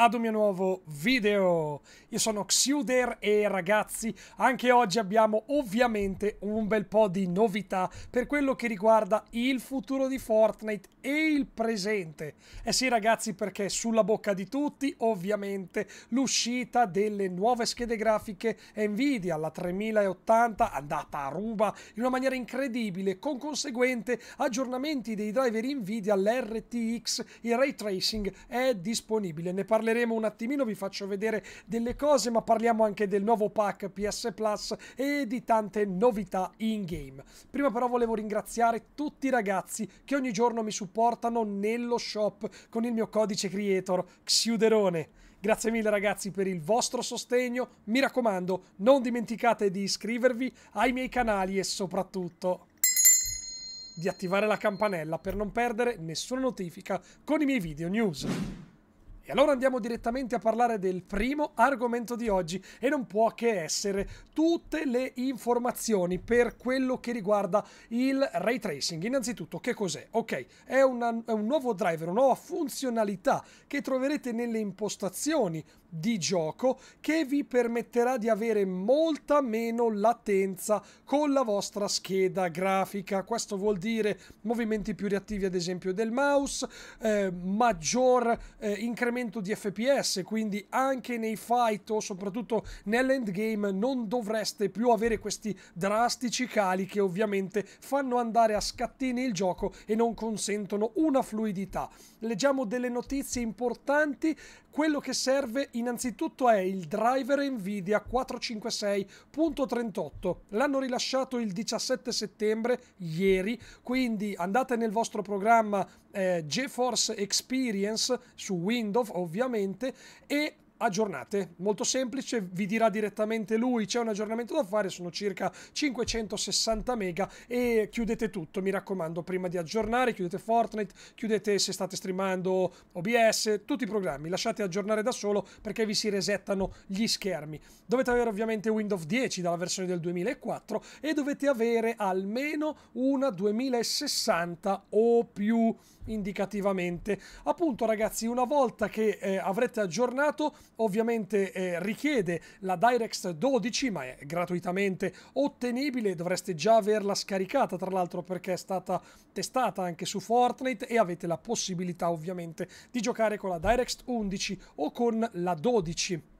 ad un mio nuovo video. Io sono Xuder e ragazzi, anche oggi abbiamo ovviamente un bel po' di novità per quello che riguarda il futuro di Fortnite e il presente. Eh sì ragazzi, perché sulla bocca di tutti ovviamente l'uscita delle nuove schede grafiche Nvidia, la 3080 andata a ruba in una maniera incredibile con conseguente aggiornamenti dei driver Nvidia, l'RTX, il ray tracing è disponibile. Ne parliamo parleremo un attimino, vi faccio vedere delle cose, ma parliamo anche del nuovo pack PS Plus e di tante novità in game. Prima però volevo ringraziare tutti i ragazzi che ogni giorno mi supportano nello shop con il mio codice creator Xiuderone. Grazie mille ragazzi per il vostro sostegno, mi raccomando non dimenticate di iscrivervi ai miei canali e soprattutto di attivare la campanella per non perdere nessuna notifica con i miei video news. E allora andiamo direttamente a parlare del primo argomento di oggi e non può che essere tutte le informazioni per quello che riguarda il ray tracing. Innanzitutto che cos'è? Ok, è, una, è un nuovo driver, una nuova funzionalità che troverete nelle impostazioni di gioco che vi permetterà di avere molta meno latenza con la vostra scheda grafica. Questo vuol dire movimenti più reattivi ad esempio del mouse, eh, maggior eh, incremento di FPS, quindi anche nei fight o soprattutto nell'endgame non dovreste più avere questi drastici cali che ovviamente fanno andare a scattini il gioco e non consentono una fluidità. Leggiamo delle notizie importanti, quello che serve innanzitutto è il driver Nvidia 456.38. L'hanno rilasciato il 17 settembre, ieri, quindi andate nel vostro programma eh, GeForce Experience su Windows ovviamente e aggiornate. Molto semplice, vi dirà direttamente lui, c'è un aggiornamento da fare, sono circa 560 mega e chiudete tutto, mi raccomando, prima di aggiornare, chiudete Fortnite, chiudete se state streamando OBS, tutti i programmi, lasciate aggiornare da solo perché vi si resettano gli schermi. Dovete avere ovviamente Windows 10 dalla versione del 2004 e dovete avere almeno una 2060 o più indicativamente. Appunto ragazzi, una volta che eh, avrete aggiornato ovviamente eh, richiede la DirectX 12 ma è gratuitamente ottenibile, dovreste già averla scaricata tra l'altro perché è stata testata anche su Fortnite e avete la possibilità ovviamente di giocare con la DirectX 11 o con la 12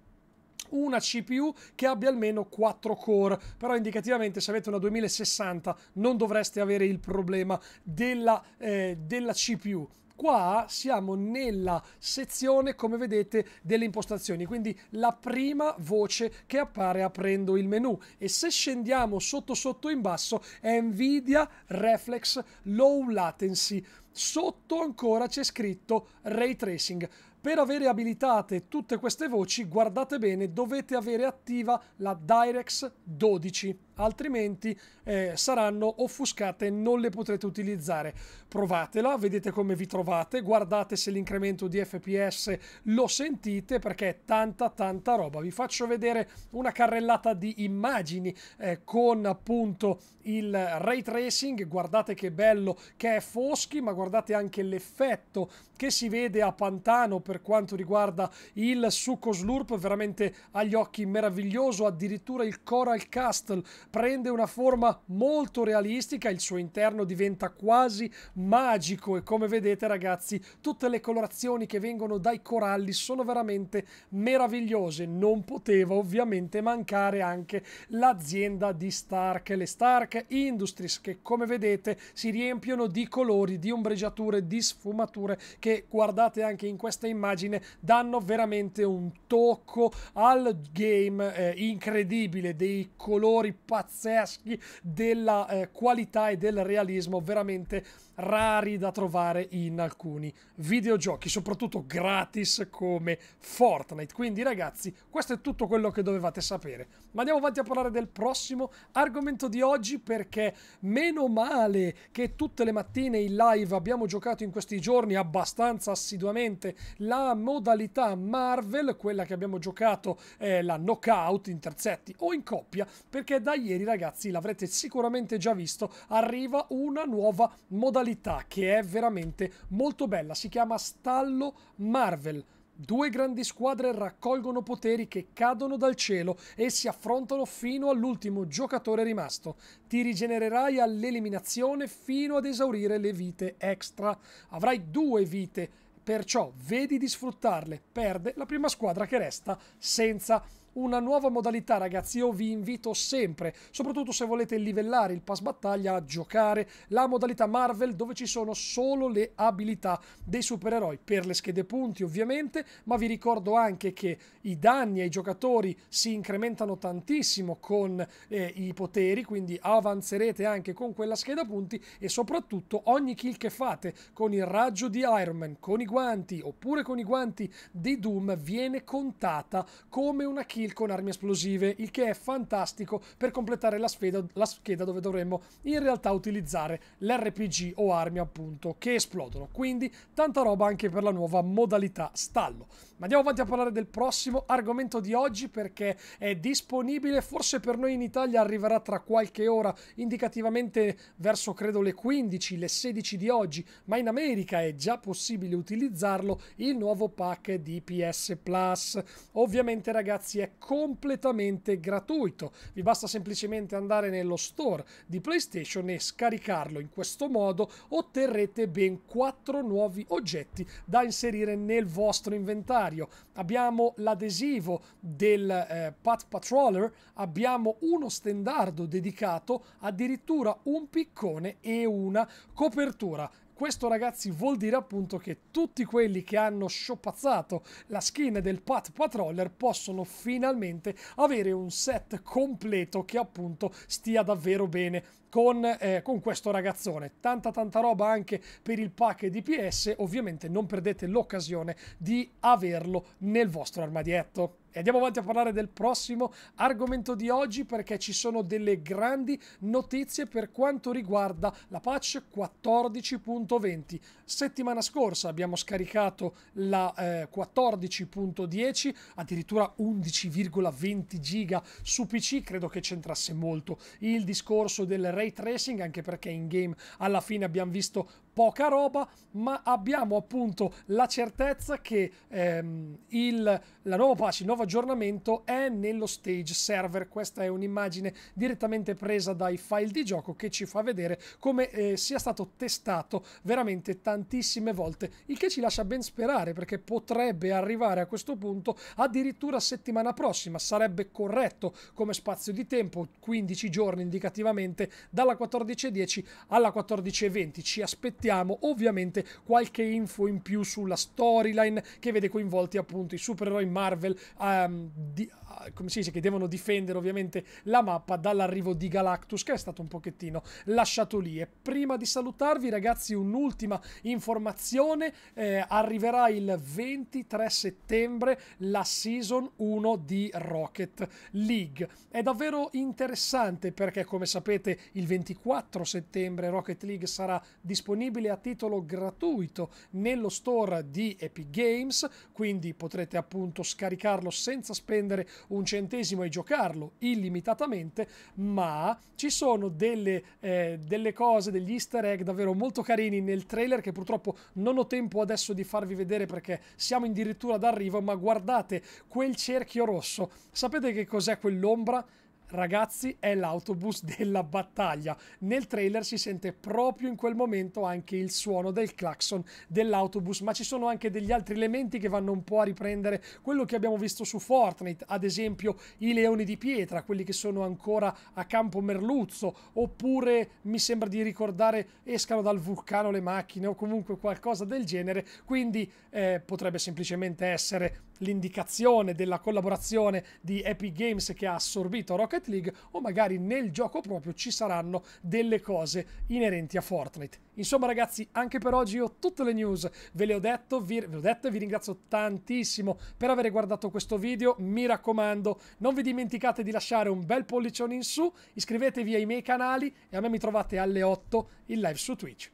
una CPU che abbia almeno 4 core, però indicativamente se avete una 2060 non dovreste avere il problema della, eh, della CPU Qua siamo nella sezione, come vedete, delle impostazioni, quindi la prima voce che appare aprendo il menu. E se scendiamo sotto sotto in basso è Nvidia Reflex Low Latency. Sotto ancora c'è scritto Ray Tracing. Per avere abilitate tutte queste voci, guardate bene, dovete avere attiva la Direx 12, altrimenti eh, saranno offuscate e non le potrete utilizzare. Provatela, vedete come vi trovate, guardate se l'incremento di FPS lo sentite perché è tanta tanta roba. Vi faccio vedere una carrellata di immagini eh, con appunto il ray tracing, guardate che bello che è Foschi, ma guardate anche l'effetto che si vede a Pantano per quanto riguarda il succo slurp, veramente agli occhi meraviglioso, addirittura il Coral Castle prende una forma molto realistica, il suo interno diventa quasi magico e come vedete ragazzi tutte le colorazioni che vengono dai coralli sono veramente meravigliose, non poteva ovviamente mancare anche l'azienda di Stark, le Stark Industries che come vedete si riempiono di colori, di ombreggiature, di sfumature che guardate anche in questa immagine immagine danno veramente un tocco al game eh, incredibile, dei colori pazzeschi, della eh, qualità e del realismo veramente rari da trovare in alcuni videogiochi, soprattutto gratis come Fortnite. Quindi ragazzi, questo è tutto quello che dovevate sapere. Ma andiamo avanti a parlare del prossimo argomento di oggi perché meno male che tutte le mattine in live abbiamo giocato in questi giorni abbastanza assiduamente la modalità Marvel, quella che abbiamo giocato eh, la knockout in terzetti o in coppia, perché da ieri ragazzi l'avrete sicuramente già visto, arriva una nuova modalità modalità che è veramente molto bella, si chiama Stallo Marvel. Due grandi squadre raccolgono poteri che cadono dal cielo e si affrontano fino all'ultimo giocatore rimasto. Ti rigenererai all'eliminazione fino ad esaurire le vite extra. Avrai due vite, perciò vedi di sfruttarle. Perde la prima squadra che resta senza una nuova modalità ragazzi, io vi invito sempre, soprattutto se volete livellare il pass battaglia, a giocare la modalità Marvel dove ci sono solo le abilità dei supereroi per le schede punti ovviamente, ma vi ricordo anche che i danni ai giocatori si incrementano tantissimo con eh, i poteri, quindi avanzerete anche con quella scheda punti e soprattutto ogni kill che fate con il raggio di Iron Man, con i guanti oppure con i guanti di Doom viene contata come una kill kill con armi esplosive, il che è fantastico per completare la, sfeda, la scheda dove dovremmo in realtà utilizzare l'RPG o armi appunto che esplodono. Quindi tanta roba anche per la nuova modalità stallo. Ma andiamo avanti a parlare del prossimo argomento di oggi perché è disponibile, forse per noi in Italia arriverà tra qualche ora, indicativamente verso credo le 15, le 16 di oggi, ma in America è già possibile utilizzarlo il nuovo pack di PS Plus. Ovviamente ragazzi è completamente gratuito, vi basta semplicemente andare nello store di PlayStation e scaricarlo. In questo modo otterrete ben 4 nuovi oggetti da inserire nel vostro inventario secondario, abbiamo l'adesivo del eh, Pat Patroller, abbiamo uno stendardo dedicato, addirittura un piccone e una copertura. Questo ragazzi vuol dire appunto che tutti quelli che hanno sciopazzato la skin del Pat Patroller possono finalmente avere un set completo che appunto stia davvero bene con, eh, con, questo ragazzone. Tanta tanta roba anche per il pack DPS, ovviamente non perdete l'occasione di averlo nel vostro armadietto. E andiamo avanti a parlare del prossimo argomento di oggi perché ci sono delle grandi notizie per quanto riguarda la patch 14.20. Settimana scorsa abbiamo scaricato la eh, 14.10, addirittura 11,20 giga su PC, credo che c'entrasse molto il discorso del ray tracing anche perché in game alla fine abbiamo visto poca roba ma abbiamo appunto la certezza che ehm, il, la nuova patch, il nuovo aggiornamento è nello stage server questa è un'immagine direttamente presa dai file di gioco che ci fa vedere come eh, sia stato testato veramente tantissime volte il che ci lascia ben sperare perché potrebbe arrivare a questo punto addirittura settimana prossima sarebbe corretto come spazio di tempo 15 giorni indicativamente dalla 14.10 alla 14.20. Ci aspettiamo ovviamente qualche info in più sulla storyline che vede coinvolti appunto i supereroi Marvel um, di, come si dice, che devono difendere ovviamente la mappa dall'arrivo di Galactus, che è stato un pochettino lasciato lì. E prima di salutarvi, ragazzi, un'ultima informazione. Eh, arriverà il 23 settembre la Season 1 di Rocket League. È davvero interessante perché, come sapete, il 24 settembre Rocket League sarà disponibile a titolo gratuito nello store di Epic Games, quindi potrete appunto scaricarlo senza spendere un centesimo e giocarlo illimitatamente, ma ci sono delle, eh, delle cose, degli easter egg davvero molto carini nel trailer che purtroppo non ho tempo adesso di farvi vedere perché siamo addirittura d'arrivo, ma guardate quel cerchio rosso, sapete che cos'è quell'ombra? Ragazzi, è l'autobus della battaglia. Nel trailer si sente proprio in quel momento anche il suono del clacson dell'autobus, ma ci sono anche degli altri elementi che vanno un po' a riprendere quello che abbiamo visto su Fortnite, ad esempio i leoni di pietra, quelli che sono ancora a campo merluzzo, oppure mi sembra di ricordare escano dal vulcano le macchine o comunque qualcosa del genere, quindi eh, potrebbe semplicemente essere l'indicazione della collaborazione di Epic Games che ha assorbito Rocket League o magari nel gioco proprio ci saranno delle cose inerenti a Fortnite. Insomma ragazzi, anche per oggi ho tutte le news, ve le ho detto, vi, ve ho detto e vi ringrazio tantissimo per aver guardato questo video, mi raccomando non vi dimenticate di lasciare un bel pollicione in su, iscrivetevi ai miei canali e a me mi trovate alle 8 in live su Twitch.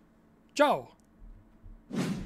Ciao!